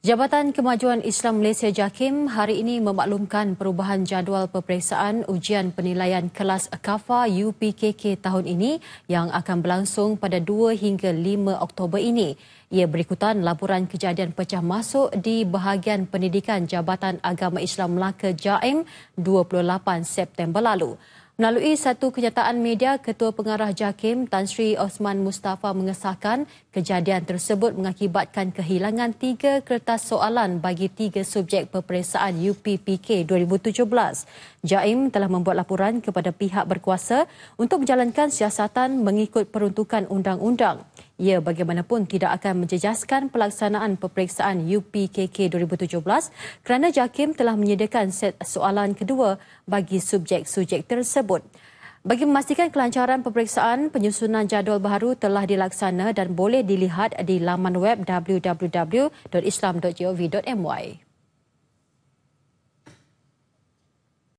Jabatan Kemajuan Islam Malaysia JAKIM hari ini memaklumkan perubahan jadual peperiksaan ujian penilaian kelas KAFA UPKK tahun ini yang akan berlangsung pada 2 hingga 5 Oktober ini. Ia berikutan laporan kejadian pecah masuk di bahagian pendidikan Jabatan Agama Islam Melaka JAIM 28 September lalu. Melalui satu kenyataan media, Ketua Pengarah JAKIM Tan Sri Osman Mustafa mengesahkan kejadian tersebut mengakibatkan kehilangan tiga kertas soalan bagi tiga subjek peperiksaan UPPK 2017. JAKIM telah membuat laporan kepada pihak berkuasa untuk menjalankan siasatan mengikut peruntukan undang-undang. Ia bagaimanapun tidak akan menjejaskan pelaksanaan peperiksaan UPKK 2017 kerana JAKIM telah menyediakan set soalan kedua bagi subjek-subjek tersebut tersebut. Bagi memastikan kelancaran pemeriksaan, penyusunan jadual baru telah dilaksana dan boleh dilihat di laman web www.islam.gov.my.